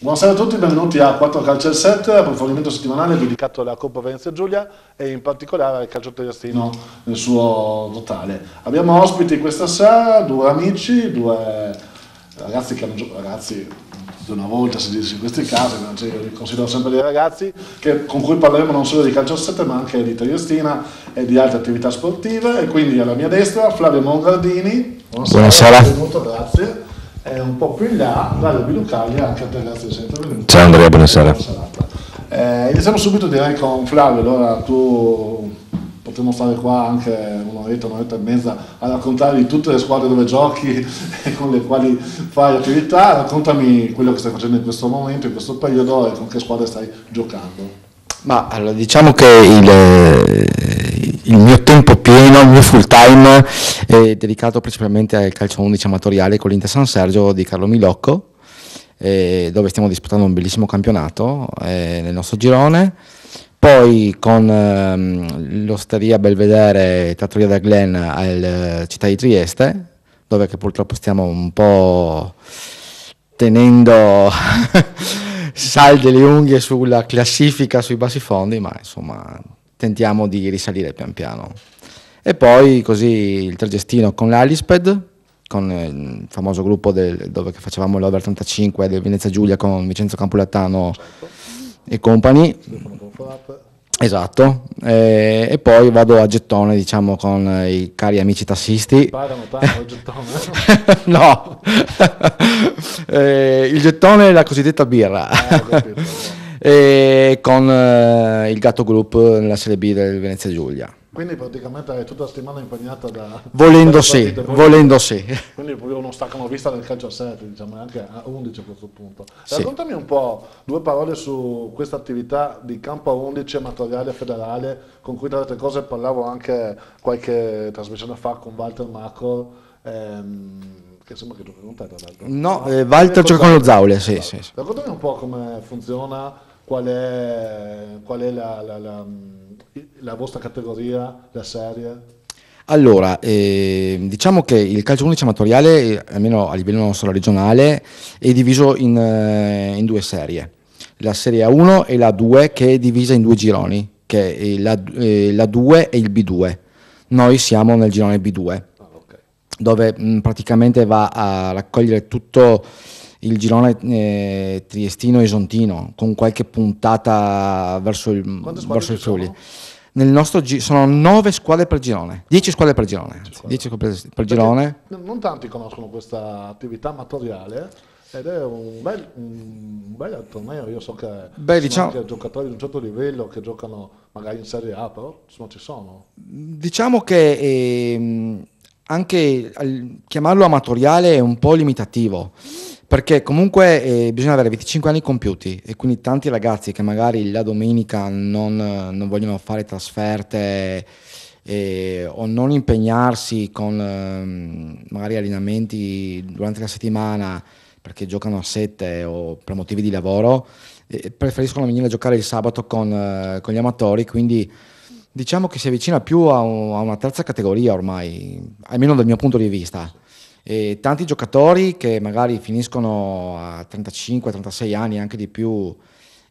Buonasera a tutti, benvenuti a 4 Calcio 7, approfondimento settimanale dedicato alla Coppa Venezia Giulia e in particolare al calcio triestino nel suo totale. Abbiamo ospiti questa sera due amici, due ragazzi che hanno giocato, ragazzi di una volta si dice in questi casi, ma cioè, li considero sempre dei ragazzi, che, con cui parleremo non solo di calcio 7 ma anche di triestina e di altre attività sportive e quindi alla mia destra Flavio Mongardini. Buonasera. Buonasera. Benvenuto, grazie eh, un po' più in là, andare a Bilucaglia anche per la 300 minuti. Ciao Andrea, buonasera. Eh, iniziamo subito direi con Flavio, allora tu potremmo stare qua anche un'oretta, un'oretta e mezza a raccontare di tutte le squadre dove giochi e con le quali fai attività, raccontami quello che stai facendo in questo momento, in questo periodo e con che squadre stai giocando. Ma allora, diciamo che il, eh, il mio tempo Torino, il mio full time eh, dedicato principalmente al calcio 11 amatoriale con l'Inter San Sergio di Carlo Milocco, eh, dove stiamo disputando un bellissimo campionato eh, nel nostro girone. Poi con ehm, l'osteria Belvedere Trattoria da Glen al eh, Città di Trieste, dove purtroppo stiamo un po' tenendo salde le unghie sulla classifica, sui bassi fondi, ma insomma tentiamo di risalire pian piano. E poi così il tragestino con l'Alisped, con eh, il famoso gruppo del, dove facevamo l'Over 35 del Venezia Giulia con Vincenzo Campolattano certo. e compagni. Esatto, e, e, poi vado a gettone diciamo con i cari amici tassisti. Pagano tanto gettone? no, eh, il gettone è la cosiddetta birra. Ah, e con eh, il Gatto Group nella Serie B del Venezia Giulia. Quindi praticamente è tutta la settimana impegnata da... Volendo da sì, volendo sì. Quindi proprio uno stacco vista del calcio a 7, diciamo, anche a 11 a questo punto. Sì. Raccontami un po' due parole su questa attività di campo a 11 amatoriale federale, con cui tra le altre cose parlavo anche qualche trasmissione fa con Walter Marco. ehm, che sembra che giochi con te tra l'altro. No, ah, eh, Walter gioca con lo Zaule, sì, esatto. sì, sì. Raccontami un po' come funziona, qual è, qual è la, la, la la vostra categoria, la serie? Allora, eh, diciamo che il calcio 11 amatoriale, eh, almeno a livello nostro regionale, è diviso in, eh, in due serie, la serie A1 e la 2 che è divisa in due gironi, che è la, eh, la 2 e il B2. Noi siamo nel girone B2, ah, okay. dove mh, praticamente va a raccogliere tutto il girone eh, triestino-esontino con qualche puntata verso il, verso il Friuli. Nel nostro gi- sono 9 squadre per girone, 10 squadre per girone. Anzi, 10 per, per girone. Non tanti conoscono questa attività amatoriale. Ed è un bel, un bel torneo, io so che Beh, diciamo, anche giocatori di un certo livello che giocano magari in Serie A, però insomma, ci sono. Diciamo che eh, anche chiamarlo amatoriale è un po' limitativo perché comunque eh, bisogna avere 25 anni compiuti e quindi tanti ragazzi che magari la domenica non, non vogliono fare trasferte eh, o non impegnarsi con eh, magari allenamenti durante la settimana perché giocano a 7 o per motivi di lavoro, preferiscono venire a giocare il sabato con, eh, con, gli amatori, quindi diciamo che si avvicina più a, un, a una terza categoria ormai, almeno dal mio punto di vista. E tanti giocatori che magari finiscono a 35-36 anni, anche di più,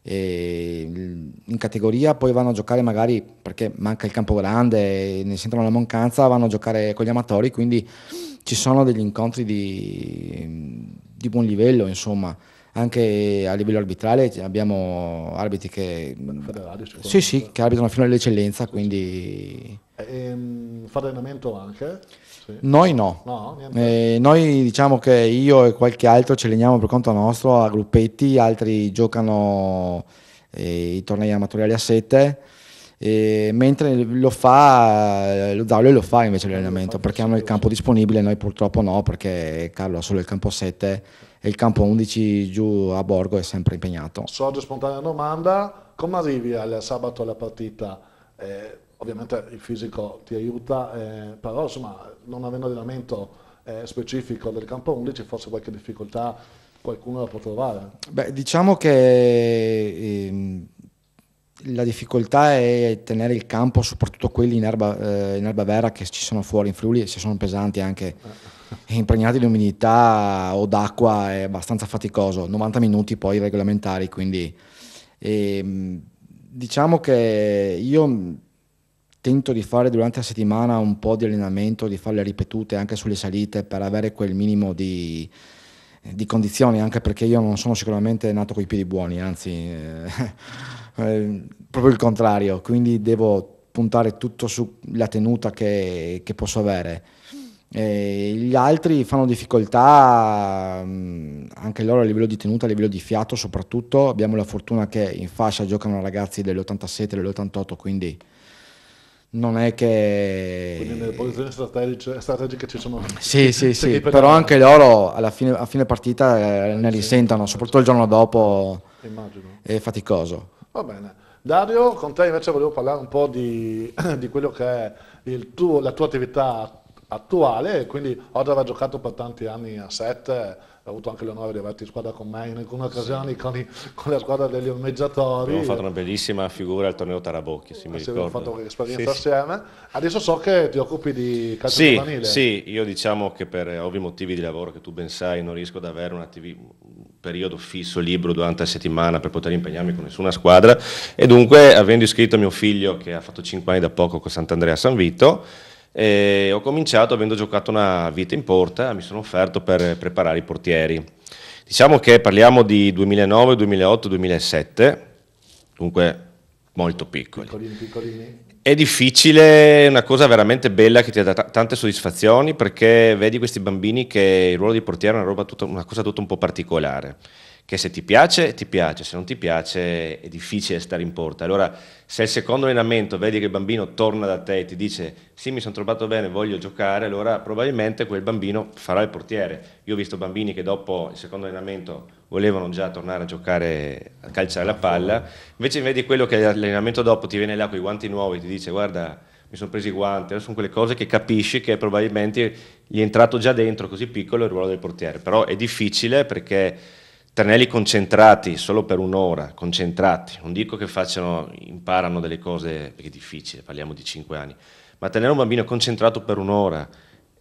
in categoria, poi vanno a giocare magari perché manca il campo grande, ne sentono la mancanza, vanno a giocare con gli amatori, quindi ci sono degli incontri di, di buon livello, insomma anche a livello arbitrale abbiamo arbitri che, sì, sì, che arbitrano fino all'eccellenza, quindi... Ehm, fa allenamento anche? Sì. Noi no, no eh, noi diciamo che io e qualche altro ci alleniamo per conto nostro a gruppetti, altri giocano eh, i tornei amatoriali a sette. E mentre lo fa lo Zaule lo fa invece l'allenamento perché hanno il campo disponibile noi purtroppo no perché Carlo ha solo il campo 7 e il campo 11 giù a Borgo è sempre impegnato. Sorge spontanea domanda, come arrivi al sabato alla partita? Eh, ovviamente il fisico ti aiuta, eh, però insomma non avendo allenamento eh, specifico del campo 11 forse qualche difficoltà qualcuno la può trovare. Beh, diciamo che... Ehm, la difficoltà è tenere il campo, soprattutto quelli in erba, eh, in erba vera che ci sono fuori in Friuli, e se sono pesanti anche. Eh impregnati di umidità o d'acqua è abbastanza faticoso, 90 minuti poi regolamentari, quindi e, ehm, diciamo che io tento di fare durante la settimana un po' di allenamento, di farle ripetute anche sulle salite per avere quel minimo di, di condizioni, anche perché io non sono sicuramente nato con i piedi buoni, anzi eh, eh, proprio il contrario, quindi devo puntare tutto sulla tenuta che, che posso avere e gli altri fanno difficoltà mm, anche loro a livello di tenuta, a livello di fiato soprattutto. Abbiamo la fortuna che in fascia giocano ragazzi dell'87 e dell'88, quindi non è che... Quindi nelle posizioni strategiche, strategiche ci sono... Sì, sì, sì, però anche loro alla fine, a fine partita eh, ne risentono, soprattutto il giorno dopo Immagino. è faticoso. Va bene. Dario, con te invece volevo parlare un po' di, di quello che è tuo, la tua attività attuale, quindi oggi aveva giocato per tanti anni a 7, ho avuto anche l'onore di averti in squadra con me in alcune occasioni con, i, con la squadra degli ormeggiatori. Abbiamo fatto una bellissima figura al torneo Tarabocchi, se mi eh ricordo. Abbiamo fatto esperienza sì, assieme. Adesso so che ti occupi di calcio sì, giovanile. Sì, io diciamo che per ovvi motivi di lavoro che tu ben sai non riesco ad avere un, attivi, periodo fisso, libro durante la settimana per poter impegnarmi con nessuna squadra e dunque avendo iscritto mio figlio che ha fatto 5 anni da poco con Sant'Andrea San Vito e ho cominciato avendo giocato una vita in porta, mi sono offerto per preparare i portieri. Diciamo che parliamo di 2009, 2008, 2007, dunque molto piccoli. Piccolini, piccolini. È difficile, è una cosa veramente bella che ti dà t- tante soddisfazioni perché vedi questi bambini che il ruolo di portiere è una, tutta, una cosa tutta un po' particolare che se ti piace, ti piace, se non ti piace è difficile stare in porta. Allora, se al secondo allenamento vedi che il bambino torna da te e ti dice sì, mi sono trovato bene, voglio giocare, allora probabilmente quel bambino farà il portiere. Io ho visto bambini che dopo il secondo allenamento volevano già tornare a giocare, a calciare la palla, invece vedi quello che l'allenamento dopo ti viene là con i guanti nuovi e ti dice guarda, mi sono preso i guanti, sono quelle cose che capisci che probabilmente gli è entrato già dentro così piccolo il ruolo del portiere, però è difficile perché tranelli concentrati solo per un'ora, concentrati, non dico che facciano, imparano delle cose, perché è difficile, parliamo di 5 anni, ma tenere un bambino concentrato per un'ora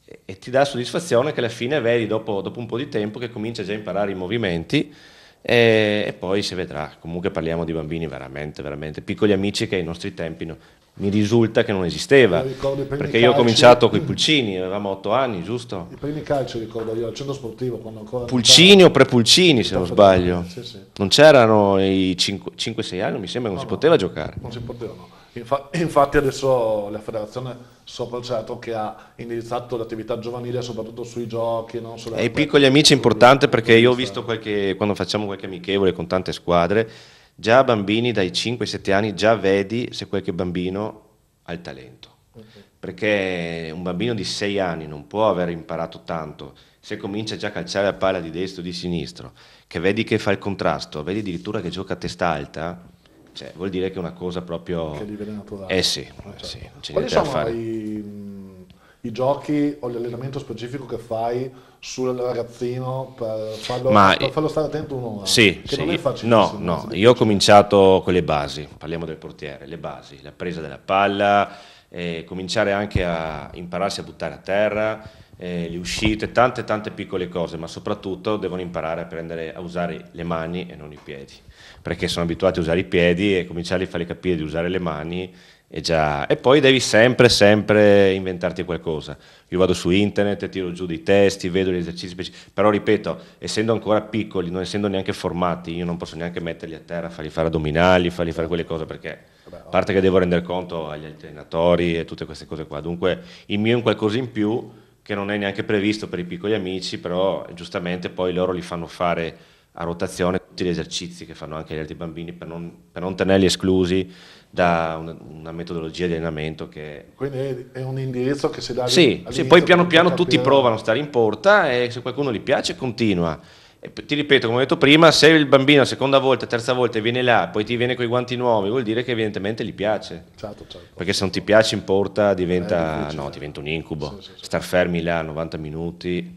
e, e, ti dà soddisfazione che alla fine vedi dopo, dopo, un po' di tempo che comincia già a imparare i movimenti e, e poi si vedrà, comunque parliamo di bambini veramente, veramente piccoli amici che ai nostri tempi no, mi risulta che non esisteva. Perché io ho cominciato con i mm. Pulcini, avevamo otto anni, giusto? I primi calci ricordo io, al centro sportivo quando ancora... Pulcini o prepulcini, se non sbaglio. Sì, sì. Non c'erano i 5-6 anni, mi sembra, non no, si poteva no. giocare. Non si potevano. Infa- infatti adesso la federazione sopra il certo che ha indirizzato l'attività giovanile soprattutto sui giochi. Non e i piccoli amici è importante perché io ho cioè. visto qualche, quando facciamo qualche amichevole con tante squadre già bambini dai 5-7 anni già vedi se qualche bambino ha il talento. Perché un bambino di 6 anni non può aver imparato tanto se comincia già a calciare a palla di destro o di sinistro, che vedi che fa il contrasto, vedi addirittura che gioca a testa alta, cioè, vuol dire che è una cosa proprio... Che a livello naturale. Eh sì, eh, certo. sì non c'è niente da fare. I i giochi o l'allenamento specifico che fai sul ragazzino per farlo, Ma, per farlo stare attento un'ora? Sì, che sì, non è No, eh, no, io ho cominciato con le basi, parliamo del portiere, le basi, la presa della palla, eh, cominciare anche a impararsi a buttare a terra, eh, le uscite, tante tante piccole cose, ma soprattutto devono imparare a, prendere, a usare le mani e non i piedi, perché sono abituati a usare i piedi e cominciare a farli capire di usare le mani e, già, e, poi devi sempre, sempre inventarti qualcosa. Io vado su internet, tiro giù dei testi, vedo gli esercizi però ripeto, essendo ancora piccoli, non essendo neanche formati, io non posso neanche metterli a terra, fargli fare addominali, fargli fare quelle cose, perché a parte che devo rendere conto agli allenatori e tutte queste cose qua. Dunque il mio è un qualcosa in più che non è neanche previsto per i piccoli amici, però giustamente poi loro li fanno fare a rotazione tutti gli esercizi che fanno anche gli altri bambini per non, per non tenerli esclusi da una, una, metodologia di allenamento che... Quindi è un indirizzo che si dà... Sì, sì poi piano piano capire... tutti provano a stare in porta e se qualcuno gli piace continua. E ti ripeto, come ho detto prima, se il bambino la seconda volta, terza volta viene là, poi ti viene con i guanti nuovi, vuol dire che evidentemente gli piace. Certo, certo. Perché se non ti piace in porta diventa, no, diventa un incubo. Sì, sì, sì. Star fermi là 90 minuti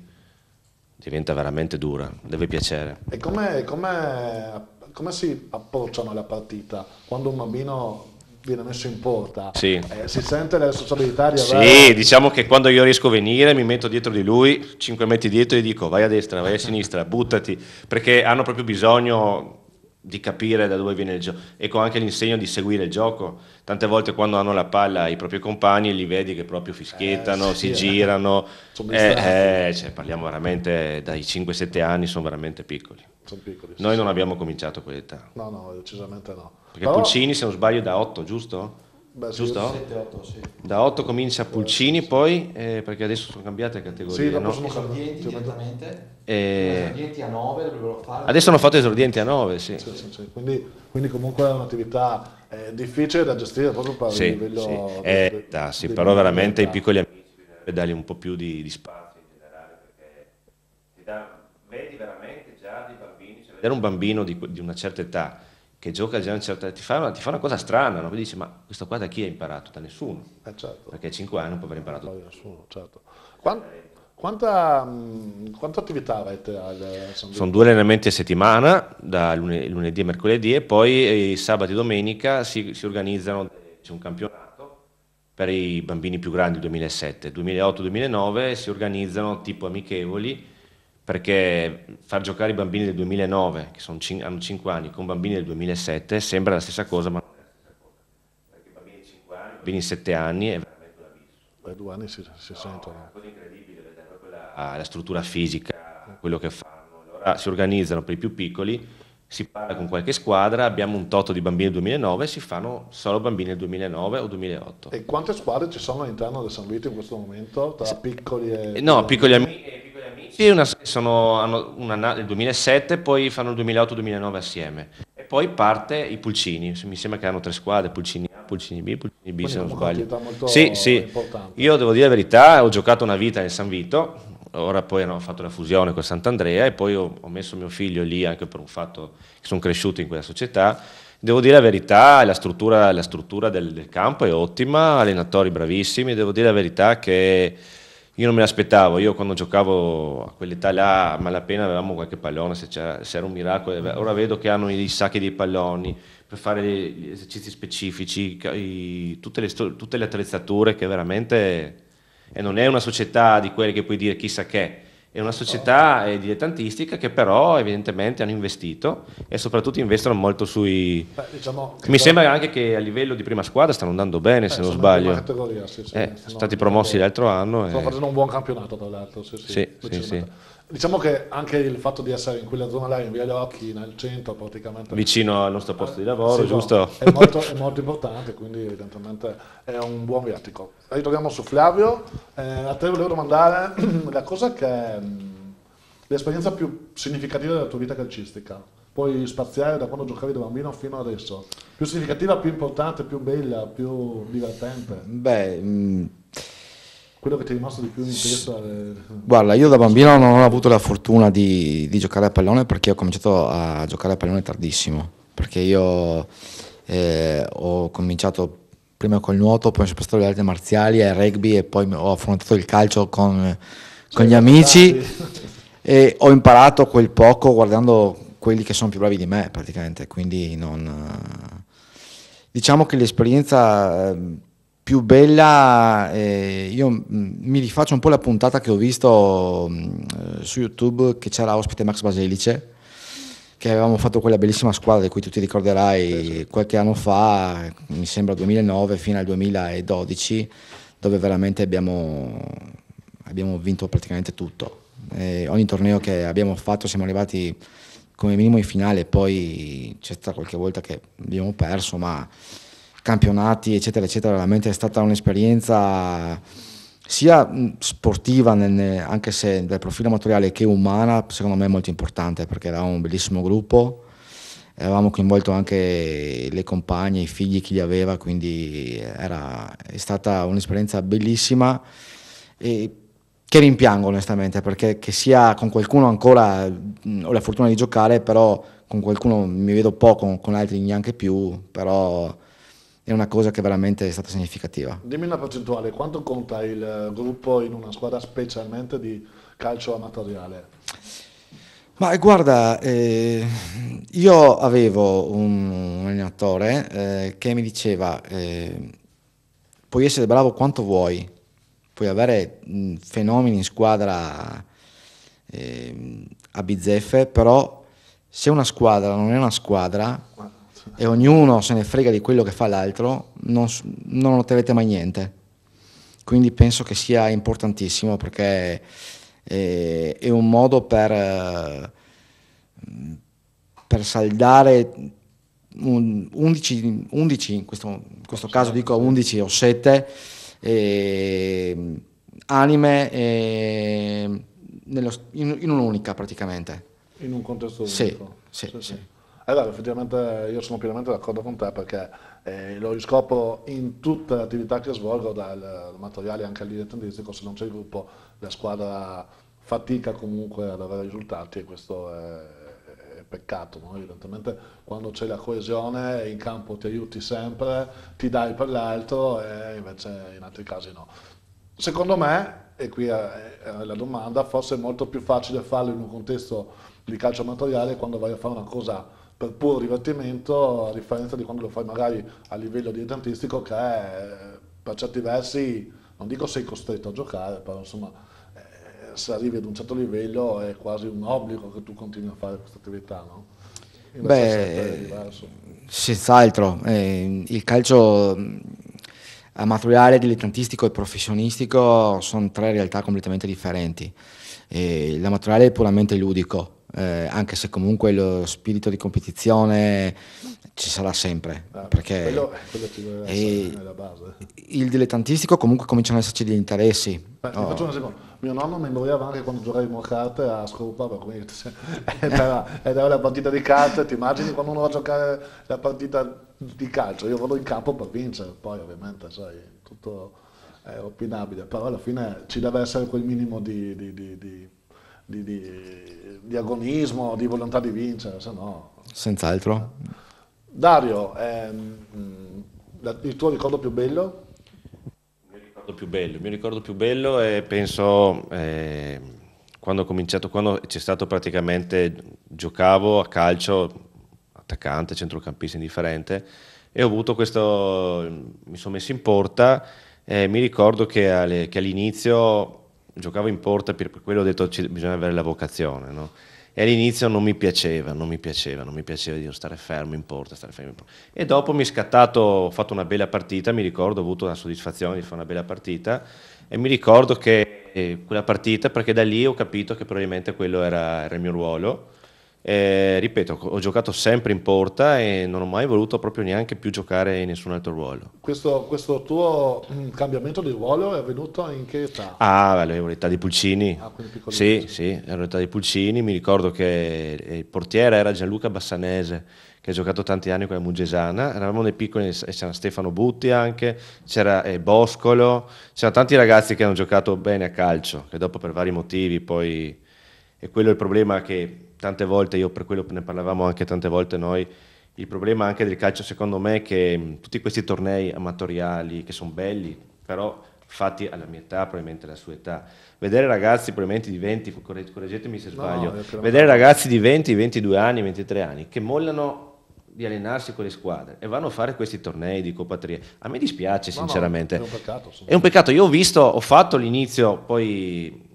diventa veramente dura, deve piacere. E come, come, come si approcciano alla partita quando un bambino viene messo in porta? Sì. Eh, si sente la responsabilità di avere... Sì, diciamo che quando io riesco a venire mi metto dietro di lui, 5 metri dietro e dico vai a destra, vai a sinistra, buttati, perché hanno proprio bisogno di capire da dove viene il gioco e con anche l'insegno di seguire il gioco. Tante volte quando hanno la palla i propri compagni li vedi che proprio fischiettano, eh, sì, si girano. Eh, eh, cioè, parliamo veramente dai 5-7 anni, sono veramente piccoli. Sono piccoli Noi sì, non abbiamo cominciato quell'età. No, no, decisamente no. Perché Però... Pulcini, se non sbaglio, da 8, giusto? Beh, giusto? 7, 8, sì. Da 8 comincia Pulcini, poi eh, perché adesso sono cambiate le categorie. Sì, dopo no? sono esordienti direttamente. E... Eh, esordienti a 9 dovrebbero fare. Adesso hanno fatto esordienti a 9, sì. sì, sì quindi, quindi, comunque è un'attività eh, difficile da gestire proprio per il livello... Sì, del, eh, da, sì però veramente i piccoli amici deve dargli un po' più di, di spazio in generale perché ti dà, vedi veramente già dei bambini, cioè vedere un bambino di, di una certa età che gioca già un certo ti fa una, ti fa una cosa strana, no? Poi dici ma questo qua da chi ha imparato? Da nessuno. Eh certo. Perché a 5 anni non può aver imparato. Da nessuno, certo. Quant, quanta, mm, quanta, attività avete al Sono due allenamenti a settimana, da lunedì, lunedì e mercoledì, e poi eh, sabato e domenica si, si organizzano, c'è un campionato per i bambini più grandi 2007, 2008-2009 si organizzano tipo amichevoli perché far giocare i bambini del 2009, che cin- hanno 5 anni, con bambini del 2007 sembra la stessa cosa, ma non è la stessa cosa. Perché bambini di 5 anni, bambini di 7 anni è veramente un abisso. Beh, due anni si, si no, sentono. È una cosa incredibile vedere proprio la, la struttura fisica, quello che fanno. Allora si organizzano per i più piccoli, si parla con qualche squadra, abbiamo un toto di bambini del 2009 si fanno solo bambini del 2009 o 2008. E quante squadre ci sono all'interno del San Vito in questo momento, tra piccoli e... No, piccoli e amici una, sono, hanno una, il 2007, poi fanno il 2008-2009 assieme. E poi parte i Pulcini, mi sembra che hanno tre squadre, Pulcini A, Pulcini B, Pulcini B se non sbaglio. Sì, sì, importante. io devo dire la verità, ho giocato una vita nel San Vito, ora poi hanno fatto la fusione con Sant'Andrea e poi ho, ho messo mio figlio lì anche per un fatto che sono cresciuto in quella società. Devo dire la verità, la struttura, la struttura del, del, campo è ottima, allenatori bravissimi, devo dire la verità che io non me l'aspettavo, io quando giocavo a quell'età là, a malapena avevamo qualche pallone, se, se, era un miracolo. Eh, ora vedo che hanno i sacchi di palloni per fare gli esercizi specifici, i, tutte, le, tutte, le, attrezzature che veramente... E non è una società di quelle che puoi dire chissà che, è una società eh, dilettantistica che però evidentemente hanno investito e soprattutto investono molto sui... Beh, diciamo mi sembra anche che a livello di prima squadra stanno andando bene Beh, se non sbaglio. Sono sì, sì, eh, no, stati promossi l'altro anno. Stanno e... facendo un buon campionato tra l'altro. Sì, sì, sì Diciamo che anche il fatto di essere in quella zona là, in Via gli occhi, nel centro praticamente... Vicino al nostro posto di lavoro, sì, giusto? È molto, è molto, importante, quindi evidentemente è un buon viatico. Ritorniamo su Flavio, eh, a te volevo domandare la cosa che è mm, l'esperienza più significativa della tua vita calcistica. Puoi spaziare da quando giocavi da bambino fino adesso. Più significativa, più importante, più bella, più divertente. Beh... Mh mm, quello che ti è rimasto di più in testa? È... Guarda, io da bambino non ho avuto la fortuna di, di, giocare a pallone perché ho cominciato a giocare a pallone tardissimo, perché io eh, ho cominciato prima col nuoto, poi ho sempre stato le arti marziali e rugby e poi ho affrontato il calcio con, con gli amici e ho imparato quel poco guardando quelli che sono più bravi di me praticamente, quindi non... Eh, diciamo che l'esperienza ehm, più bella, eh, io mm, mi rifaccio un po' la puntata che ho visto mh, mm, eh, su YouTube che c'era ospite Max Baselice, che avevamo fatto quella bellissima squadra di cui tu ti ricorderai esatto. qualche anno fa, mi sembra 2009 fino al 2012, dove veramente abbiamo, abbiamo vinto praticamente tutto. Eh, ogni torneo che abbiamo fatto siamo arrivati come minimo in finale, poi c'è stata qualche volta che abbiamo perso, ma campionati, eccetera, eccetera, veramente è stata un'esperienza sia sportiva, nel, anche se dal profilo amatoriale, che umana, secondo me molto importante, perché eravamo un bellissimo gruppo, avevamo coinvolto anche le compagne, i figli, chi li aveva, quindi era, è stata un'esperienza bellissima e che rimpiango onestamente, perché che sia con qualcuno ancora, ho la fortuna di giocare, però con qualcuno mi vedo poco, con altri neanche più, però è una cosa che veramente è stata significativa. Dimmi una percentuale, quanto conta il eh, gruppo in una squadra specialmente di calcio amatoriale? Ma eh, guarda, eh, io avevo un, un allenatore eh, che mi diceva eh, puoi essere bravo quanto vuoi, puoi avere mh, fenomeni in squadra eh, a bizzeffe, però se una squadra non è una squadra e ognuno se ne frega di quello che fa l'altro, non, non otterrete mai niente. Quindi penso che sia importantissimo perché è, eh, è un modo per, eh, per saldare 11, 11 in, questo, in questo, caso dico 11 o 7 eh, anime eh, nello, in, in, un'unica praticamente. In un contesto unico. Sì, sì, sì. sì. Eh, allora, effettivamente io sono pienamente d'accordo con te perché eh, lo riscopro in tutte le attività che svolgo, dal materiale anche al dilettantistico, se non c'è il gruppo la squadra fatica comunque ad avere risultati e questo è, è peccato. No? Evidentemente quando c'è la coesione in campo ti aiuti sempre, ti dai per l'altro e invece in altri casi no. Secondo me, e qui è la domanda, forse è molto più facile farlo in un contesto di calcio amatoriale quando vai a fare una cosa per puro divertimento, a differenza di quando lo fai magari a livello dilettantistico che eh, per certi versi, non dico sei costretto a giocare, però insomma eh, se arrivi ad un certo livello è quasi un obbligo che tu continui a fare questa attività, no? Invece Beh, senz'altro, eh, il calcio mm, amatoriale, dilettantistico e professionistico sono tre realtà completamente differenti. Eh, l'amatoriale è puramente ludico, eh, anche se comunque lo spirito di competizione ci sarà sempre. Ah, perché quello, quello eh, Il dilettantistico comunque cominciano ad esserci degli interessi. Beh, oh. faccio un esempio. Mio nonno mi moriva anche quando giocavamo a carte a scopa, quindi, ed, era, ed era la partita di carte, ti immagini quando uno va a giocare la partita di calcio, io vado in campo per vincere, poi ovviamente sai, tutto è opinabile, però alla fine ci deve essere quel minimo di, di, di, di di, di, di agonismo, di volontà di vincere, se no... Senz'altro. Dario, ehm, il tuo ricordo più bello? Il mio ricordo più bello, il mio ricordo più bello è, penso, eh, quando ho cominciato, quando c'è stato praticamente, giocavo a calcio, attaccante, centrocampista, indifferente, e ho avuto questo, mi sono messo in porta, eh, mi ricordo che, alle, che all'inizio giocavo in porta per quello ho detto ci, bisogna avere la vocazione, no? E all'inizio non mi piaceva, non mi piaceva, non mi piaceva di stare fermo in porta, stare fermo in porta. E dopo mi è scattato, ho fatto una bella partita, mi ricordo, ho avuto la soddisfazione di fare una bella partita e mi ricordo che eh, quella partita, perché da lì ho capito che probabilmente quello era, era il mio ruolo eh, ripeto, ho giocato sempre in porta e non ho mai voluto proprio neanche più giocare in nessun altro ruolo. Questo, questo tuo mm, cambiamento di ruolo è avvenuto in che età? Ah, avevo l'età di Pulcini. Ah, sì, sì, ero l'età di Pulcini. Mi ricordo che il portiere era Gianluca Bassanese, che ha giocato tanti anni con la Mugesana. Eravamo dei piccoli, c'era Stefano Butti anche, c'era eh, Boscolo, c'erano tanti ragazzi che hanno giocato bene a calcio, che dopo per vari motivi poi... E quello è il problema che tante volte, io per quello ne parlavamo anche tante volte noi, il problema anche del calcio secondo me è che tutti questi tornei amatoriali che sono belli, però fatti alla mia età, probabilmente alla sua età. Vedere ragazzi probabilmente di 20, correggetemi se sbaglio, no, vedere ragazzi di 20, 22 anni, 23 anni che mollano di allenarsi con le squadre e vanno a fare questi tornei di Coppa Tri. A me dispiace sinceramente. no, è un peccato. È un peccato. Io ho visto, ho fatto l'inizio, poi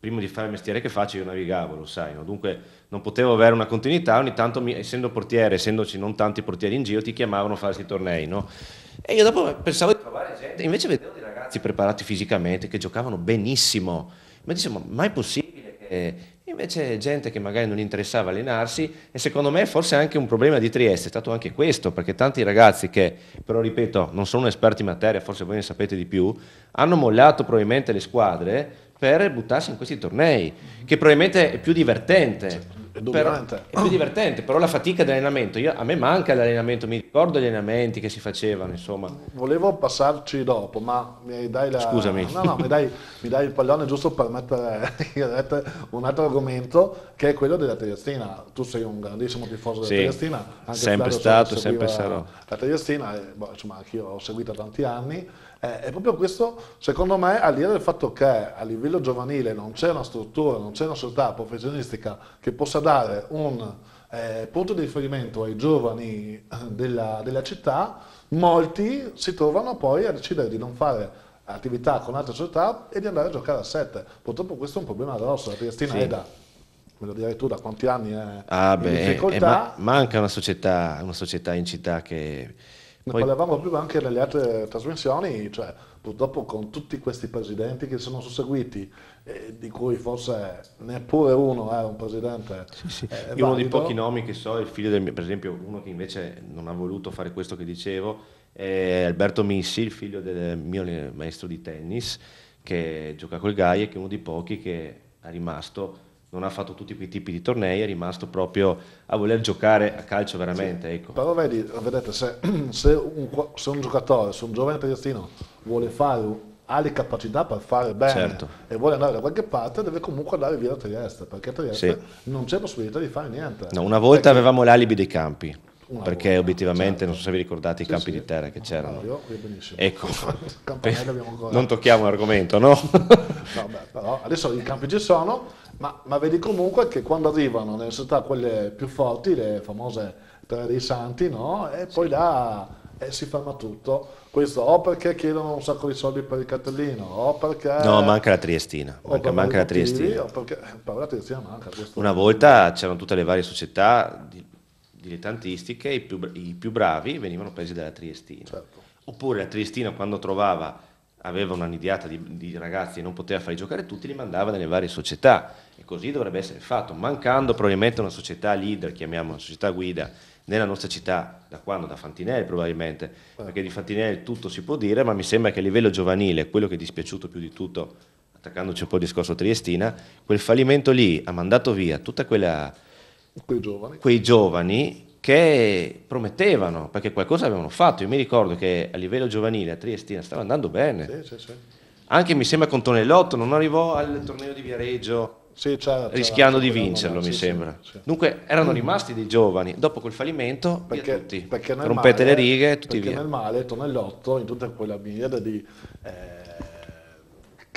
prima di fare il mestiere che faccio io navigavo, lo sai, no? dunque non potevo avere una continuità, ogni tanto mi, essendo portiere, essendoci non tanti portieri in giro, ti chiamavano a fare questi tornei, no? E io dopo pensavo di trovare gente, invece vedevo dei ragazzi preparati fisicamente che giocavano benissimo, ma dicevo, ma è possibile che... Invece gente che magari non interessava allenarsi e secondo me forse anche un problema di Trieste è stato anche questo, perché tanti ragazzi che, però ripeto, non sono esperti in materia, forse voi ne sapete di più, hanno mollato probabilmente le squadre per buttarsi in questi tornei, che probabilmente è più divertente. Cioè, però, è più divertente, però la fatica dell'allenamento, io, a me manca l'allenamento, mi ricordo gli allenamenti che si facevano, insomma. Volevo passarci dopo, ma mi dai la... Scusami. No, no, mi dai, mi dai il pallone giusto per mettere un altro argomento, che è quello della Triestina. Tu sei un grandissimo tifoso della sì, Triestina. sempre stato, sempre sarò. La Triestina, boh, insomma, anch'io ho seguito tanti anni eh, e proprio questo, secondo me, al di là del fatto che a livello giovanile non c'è una struttura, non c'è una società professionistica che possa dare un eh, punto di riferimento ai giovani eh, della, della città, molti si trovano poi a decidere di non fare attività con altre società e di andare a giocare a sette. Purtroppo questo è un problema grosso, la Triestina sì. è da, me lo direi tu, da quanti anni è ah beh, eh, difficoltà. È, è ma, manca una società, una società in città che ne Poi... parlavamo prima anche nelle altre trasmissioni, cioè purtroppo con tutti questi presidenti che sono susseguiti, eh, di cui forse neppure uno era eh, un presidente. Sì, sì. Eh, uno dei pochi nomi che so il figlio del mio, per esempio, uno che invece non ha voluto fare questo che dicevo, è Alberto Missi, il figlio del mio maestro di tennis, che gioca col Gaia, che è uno dei pochi che è rimasto non ha fatto tutti quei tipi di tornei, è rimasto proprio a voler giocare a calcio veramente. Sì, ecco. Però vedi, vedete, se, se, un, se, un, giocatore, se un giovane terzino vuole fare, ha le capacità per fare bene certo. e vuole andare da qualche parte, deve comunque andare via da Trieste, perché a Trieste sì. non c'è possibilità di fare niente. No, una volta perché... avevamo l'alibi dei campi, una perché buona, certo. obiettivamente certo. non so se vi ricordate i sì, campi sì. di terra che c'erano. io, io benissimo. Ecco, non tocchiamo l'argomento, no? no beh, però adesso i campi ci sono, ma, ma vedi comunque che quando arrivano nelle società quelle più forti, le famose terre dei santi, no? e poi sì. là eh, si ferma tutto. Questo o perché chiedono un sacco di soldi per il cartellino, o perché... No, manca la Triestina. Manca, manca la Triestina. Perché, la Triestina manca, Una volta c'erano tutte le varie società dilettantistiche, i più, i più, bravi venivano presi dalla Triestina. Certo. Oppure la Triestina quando trovava aveva una nidiata di, di, ragazzi e non poteva farli giocare tutti, li mandava nelle varie società e così dovrebbe essere fatto, mancando probabilmente una società leader, chiamiamola una società guida, nella nostra città, da quando? Da Fantinelli probabilmente, certo. perché di Fantinelli tutto si può dire, ma mi sembra che a livello giovanile, quello che è dispiaciuto più di tutto, attaccandoci un po' al discorso Triestina, quel fallimento lì ha mandato via tutta quella... Quei giovani, quei giovani che promettevano, perché qualcosa avevano fatto. Io mi ricordo che a livello giovanile a Triestina stava andando bene. Sì, sì, sì. Anche mi sembra con Tonellotto, non arrivò al torneo di Viareggio rischiando di vincerlo, mi sembra. Dunque erano rimasti dei giovani, dopo quel fallimento, perché, tutti. Perché rompete male, le righe, tutti perché via. Perché nel male Tonellotto, in tutta quella miriade di... Eh,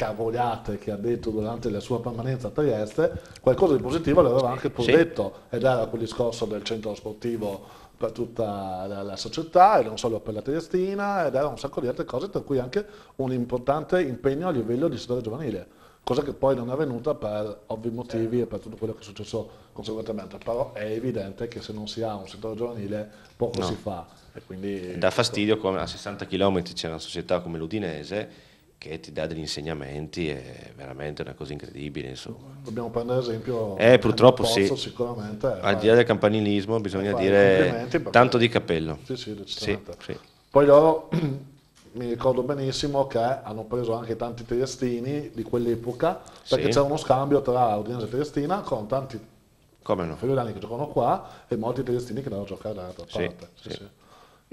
cavolate che ha detto durante la sua permanenza a Trieste, qualcosa di positivo l'aveva anche detto sì. ed era quel discorso del centro sportivo per tutta la, la, società e non solo per la Triestina ed era un sacco di altre cose tra cui anche un importante impegno a livello di settore giovanile cosa che poi non è avvenuta per ovvi motivi sì. e per tutto quello che è successo conseguentemente però è evidente che se non si ha un settore giovanile poco no. si fa e quindi dà fastidio come a 60 km c'è una società come l'Udinese che ti dà degli insegnamenti, è veramente una cosa incredibile. Insomma. Dobbiamo prendere esempio. Eh, purtroppo pozzo, sì. Sicuramente. Eh, Al di là del campanilismo bisogna dire tanto di capello. Sì, sì, Sì, sì. Poi loro, mi ricordo benissimo che hanno preso anche tanti triestini di quell'epoca, perché sì. c'era uno scambio tra Udinese e triestina con tanti Come no? che giocano qua e molti triestini che andavano a giocare da parte. Sì, sì.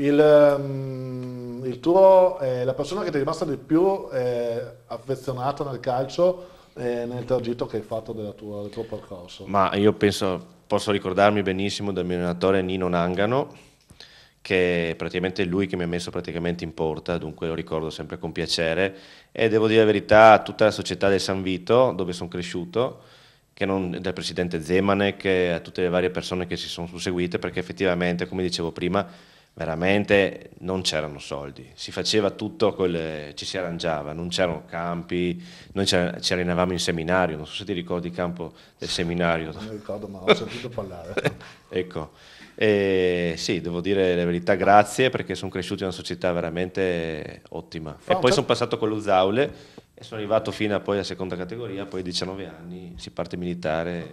Il, ehm, il tuo, eh, la persona che ti è rimasta di più eh, affezionata nel calcio eh, nel tragitto che hai fatto tua, del tuo percorso? Ma io penso, posso ricordarmi benissimo del mio allenatore Nino Nangano, che è praticamente lui che mi ha messo praticamente in porta, dunque lo ricordo sempre con piacere e devo dire la verità tutta la società del San Vito dove sono cresciuto, non, del presidente Zemane, che a tutte le varie persone che si sono susseguite, perché effettivamente, come dicevo prima, veramente non c'erano soldi, si faceva tutto, col, ci si arrangiava, non c'erano campi, noi ci allenavamo in seminario, non so se ti ricordi il campo del seminario. Non mi ricordo, ma ho sentito parlare. ecco, e sì, devo dire la verità, grazie perché sono cresciuto in una società veramente ottima. Fra e ah, poi certo. sono passato con lo Zaule e sono arrivato fino a poi alla seconda categoria, poi a 19 anni si parte militare.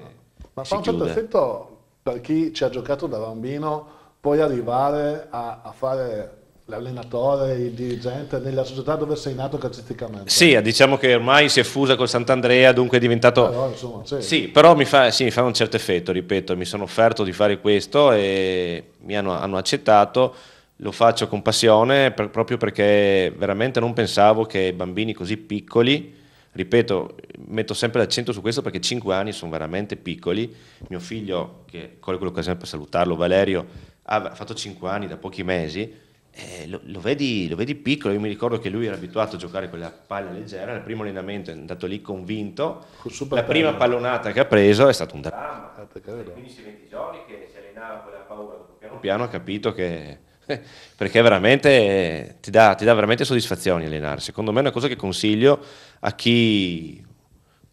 Ma fa un certo effetto per chi ci ha giocato da bambino poi arrivare a, a fare l'allenatore, il dirigente nella società dove sei nato calcisticamente. Sì, diciamo che ormai si è fusa col Sant'Andrea, dunque è diventato... Però, insomma, sì. sì. però mi fa, sì, mi fa, un certo effetto, ripeto, mi sono offerto di fare questo e mi hanno, hanno accettato, lo faccio con passione per, proprio perché veramente non pensavo che bambini così piccoli, ripeto, metto sempre l'accento su questo perché 5 anni sono veramente piccoli, mio figlio, che colgo l'occasione per salutarlo, Valerio, Ah, ha fatto 5 anni da pochi mesi, eh, lo, lo, vedi, lo, vedi, piccolo, io mi ricordo che lui era abituato a giocare con la palla leggera, nel primo allenamento è andato lì convinto, la prima pallonata che ha preso è stato un dramma, 15 20 giorni che si allenava con la paura, piano piano ha capito che... perché veramente ti dà, ti dà veramente soddisfazioni allenarsi, secondo me è una cosa che consiglio a chi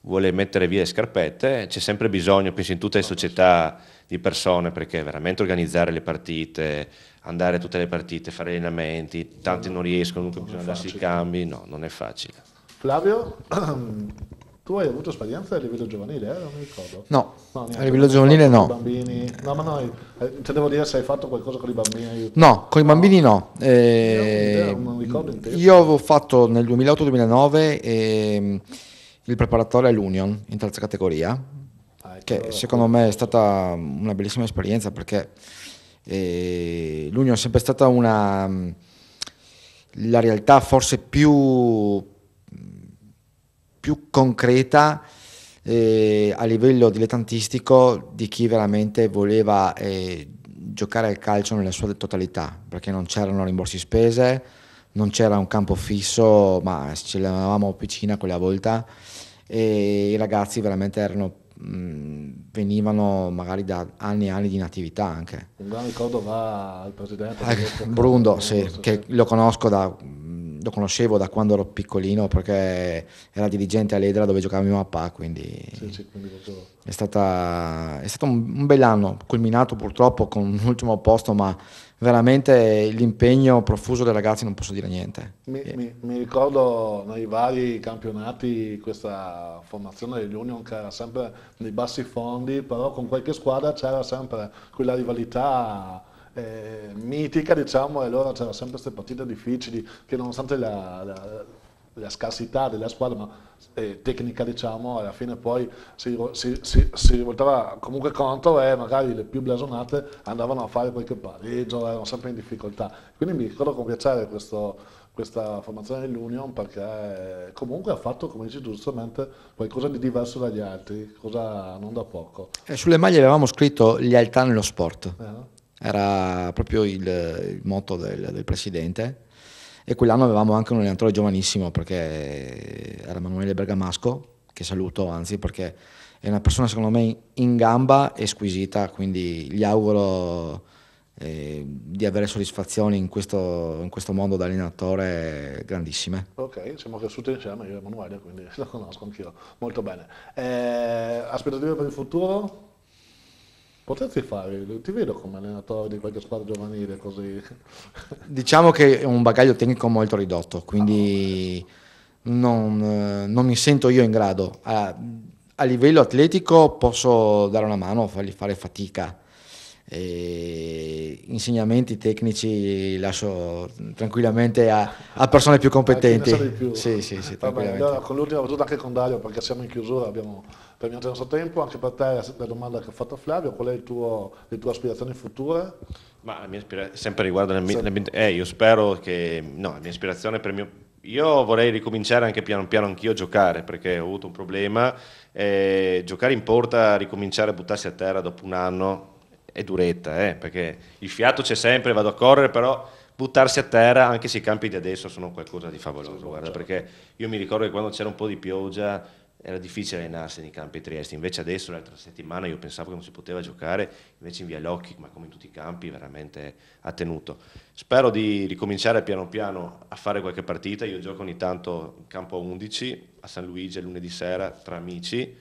vuole mettere via le scarpette, c'è sempre bisogno, penso in tutte le società, di persone, perché veramente organizzare le partite, andare a tutte le partite, fare allenamenti, tanti non riescono, comunque bisogna darsi i cambi, no, non è facile. Flavio, tu hai avuto esperienza a livello giovanile, eh? non mi ricordo. No, no a livello giovanile no. Bambini. No, ma no, eh, intendevo cioè, dire se hai fatto qualcosa con i bambini. No, con i bambini no. no. Eh, non ricordo in mm, tempo. Io avevo fatto nel 2008-2009... Eh, il preparatore all'Union in terza categoria, ah, che secondo me è stata una bellissima esperienza perché eh, l'Union è sempre stata una, la realtà forse più, più concreta eh, a livello dilettantistico di chi veramente voleva eh, giocare al calcio nella sua totalità, perché non c'erano rimborsi spese non c'era un campo fisso, ma ce l'avevamo a piscina quella volta e i ragazzi veramente erano, mh, venivano magari da anni e anni di inattività anche. Un gran ricordo va al presidente. Eh, Brundo, sì, che lo conosco da, lo conoscevo da quando ero piccolino perché era dirigente all'Edra dove giocava mio papà, quindi, sì, sì, quindi è, stata, è, stato un, un bell'anno, culminato purtroppo con un ultimo posto, ma veramente l'impegno profuso dei ragazzi non posso dire niente. Mi, eh. mi, mi ricordo nei vari campionati questa formazione dell'Union che era sempre nei bassi fondi, però con qualche squadra c'era sempre quella rivalità eh, mitica, diciamo, e allora c'erano sempre queste partite difficili che nonostante la, la la scarsità della squadra ma, eh, tecnica, diciamo, alla fine poi si, si, si, si rivoltava comunque contro e eh, magari le più blasonate andavano a fare qualche pareggio, erano sempre in difficoltà. Quindi mi ricordo con piacere questo, questa formazione dell'Union perché eh, comunque ha fatto, come dici giustamente, qualcosa di diverso dagli altri, cosa non da poco. E eh, sulle maglie avevamo scritto lealtà nello sport. Eh, no? Era proprio il, il motto del, del presidente e quell'anno avevamo anche un allenatore giovanissimo perché era Emanuele Bergamasco, che saluto anzi perché è una persona secondo me in gamba e squisita, quindi gli auguro eh, di avere soddisfazioni in questo, in questo, mondo da allenatore grandissime. Ok, siamo cresciuti insieme, io e Emanuele, quindi lo conosco anch'io molto bene. Eh, aspettative per il futuro? Potresti fare, ti vedo come allenatore di qualche squadra giovanile così. Diciamo che è un bagaglio tecnico molto ridotto, quindi ah, non, non, mi sento io in grado. A, a, livello atletico posso dare una mano, fargli fare fatica, e eh, insegnamenti tecnici lascio tranquillamente a, a persone più competenti. Più. Sì, sì, sì, Vabbè, con l'ultima battuta anche con Dario perché siamo in chiusura, abbiamo terminato il nostro tempo, anche per te la domanda che ha fatto Flavio, qual è tuo, le tue aspirazioni future? Ma la mia sempre riguardo l'ambiente, eh, io spero che, no, la mia ispirazione per il mio io vorrei ricominciare anche piano piano anch'io a giocare perché ho avuto un problema. Eh, giocare in porta, ricominciare a buttarsi a terra dopo un anno è duretta, eh, perché il fiato c'è sempre, vado a correre, però buttarsi a terra, anche se i campi di adesso sono qualcosa di favoloso, guarda, certo. perché io mi ricordo che quando c'era un po' di pioggia era difficile allenarsi nei campi Trieste, invece adesso l'altra settimana io pensavo che non si poteva giocare, invece in Via Locchi, ma come in tutti i campi, veramente ha tenuto. Spero di ricominciare piano piano a fare qualche partita, io gioco ogni tanto in campo 11 a San Luigi lunedì sera tra amici,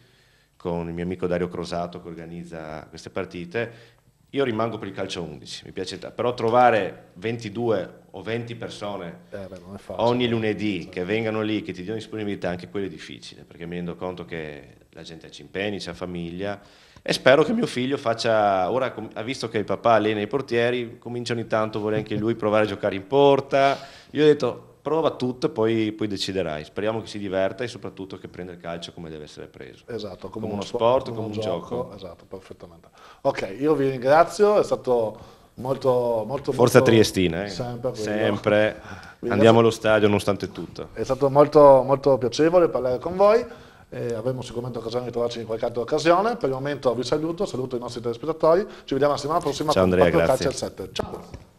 con il mio amico Dario Crosato che organizza queste partite io rimango per il calcio 11, mi piace, però trovare 22 o 20 persone eh beh, facile, ogni lunedì che vengano lì, che ti diano disponibilità, anche quello è difficile, perché mi rendo conto che la gente ci impegni, c'ha famiglia e spero che mio figlio faccia, ora ha visto che il papà lì nei portieri, comincia ogni tanto, vuole anche lui provare a giocare in porta, io ho detto prova tutto e poi, poi, deciderai. Speriamo che si diverta e soprattutto che prenda il calcio come deve essere preso. Esatto, come, come uno sport, come, come un, un gioco. gioco. Esatto, perfettamente. Ok, io vi ringrazio, è stato molto... molto Forza molto, Triestina, eh? sempre. sempre. Andiamo allo stadio nonostante tutto. È stato molto, molto piacevole parlare con voi. Eh, avremo sicuramente occasione di trovarci in qualche altra occasione. Per il momento vi saluto, saluto i nostri telespettatori. Ci vediamo la settimana prossima Ciao, Andrea, grazie. Calcio al 7. Ciao!